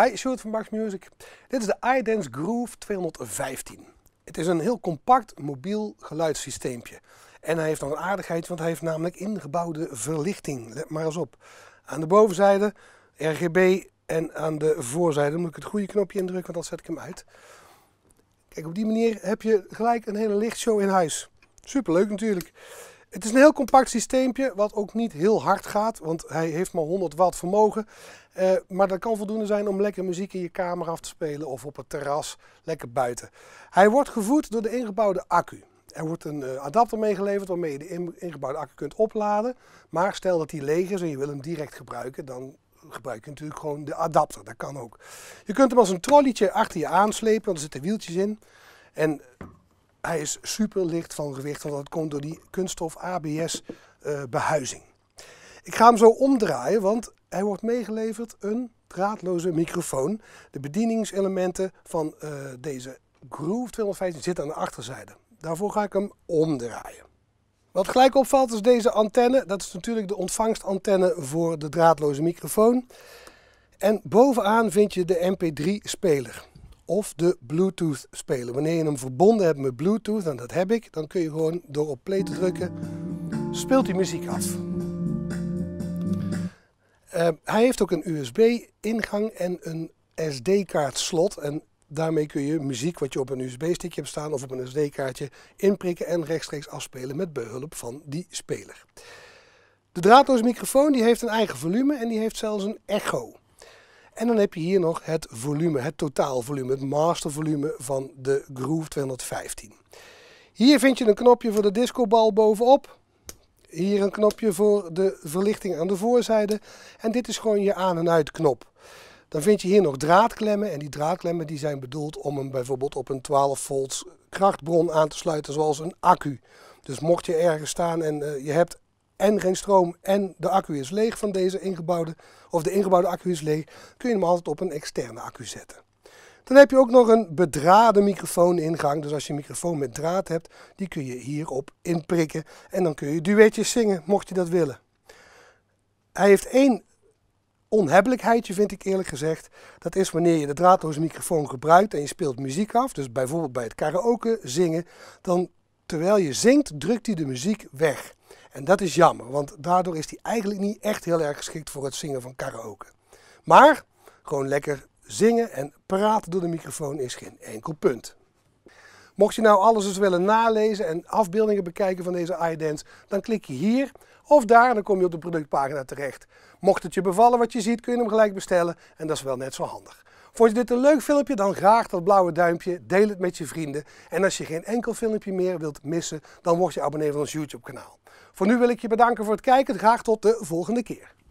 Hi, short van Max Music. Dit is de iDance Groove 215. Het is een heel compact mobiel geluidssysteempje. En hij heeft nog een aardigheid, want hij heeft namelijk ingebouwde verlichting. Let maar eens op. Aan de bovenzijde RGB en aan de voorzijde moet ik het goede knopje indrukken, want dan zet ik hem uit. Kijk, op die manier heb je gelijk een hele lichtshow in huis. Superleuk natuurlijk. Het is een heel compact systeempje, wat ook niet heel hard gaat, want hij heeft maar 100 watt vermogen. Eh, maar dat kan voldoende zijn om lekker muziek in je kamer af te spelen of op het terras, lekker buiten. Hij wordt gevoed door de ingebouwde accu. Er wordt een eh, adapter meegeleverd waarmee je de ingebouwde accu kunt opladen. Maar stel dat die leeg is en je wil hem direct gebruiken, dan gebruik je natuurlijk gewoon de adapter. Dat kan ook. Je kunt hem als een trolletje achter je aanslepen, want er zitten wieltjes in. En hij is super licht van gewicht, want dat komt door die kunststof ABS eh, behuizing. Ik ga hem zo omdraaien, want hij wordt meegeleverd een draadloze microfoon. De bedieningselementen van eh, deze Groove 215 zitten aan de achterzijde. Daarvoor ga ik hem omdraaien. Wat gelijk opvalt is deze antenne. Dat is natuurlijk de ontvangstantenne voor de draadloze microfoon. En bovenaan vind je de MP3-speler of de Bluetooth speler. Wanneer je hem verbonden hebt met Bluetooth, en dat heb ik, dan kun je gewoon door op play te drukken, speelt die muziek af. Ehm, hij heeft ook een USB-ingang en een SD-kaart slot. En daarmee kun je muziek wat je op een USB-stickje hebt staan of op een SD-kaartje inprikken en rechtstreeks afspelen met behulp van die speler. De draadloze microfoon die heeft een eigen volume en die heeft zelfs een echo. En dan heb je hier nog het volume, het totaalvolume, het mastervolume van de Groove 215. Hier vind je een knopje voor de discobal bovenop. Hier een knopje voor de verlichting aan de voorzijde. En dit is gewoon je aan- en uitknop. Dan vind je hier nog draadklemmen. En die draadklemmen die zijn bedoeld om hem bijvoorbeeld op een 12 volts krachtbron aan te sluiten, zoals een accu. Dus mocht je ergens staan en eh, je hebt en geen stroom en de accu is leeg van deze ingebouwde, of de ingebouwde accu is leeg, kun je hem altijd op een externe accu zetten. Dan heb je ook nog een bedraden microfoon-ingang. Dus als je een microfoon met draad hebt, die kun je hierop inprikken. En dan kun je duetjes zingen, mocht je dat willen. Hij heeft één onhebbelijkheidje, vind ik eerlijk gezegd. Dat is wanneer je de draadloze microfoon gebruikt en je speelt muziek af. Dus bijvoorbeeld bij het karaoke zingen. Dan terwijl je zingt, drukt hij de muziek weg. En dat is jammer, want daardoor is hij eigenlijk niet echt heel erg geschikt voor het zingen van karaoke. Maar gewoon lekker zingen en praten door de microfoon is geen enkel punt. Mocht je nou alles eens willen nalezen en afbeeldingen bekijken van deze iDance, dan klik je hier of daar en dan kom je op de productpagina terecht. Mocht het je bevallen wat je ziet, kun je hem gelijk bestellen en dat is wel net zo handig. Vond je dit een leuk filmpje? Dan graag dat blauwe duimpje. Deel het met je vrienden. En als je geen enkel filmpje meer wilt missen, dan word je abonnee van ons YouTube kanaal. Voor nu wil ik je bedanken voor het kijken. Graag tot de volgende keer.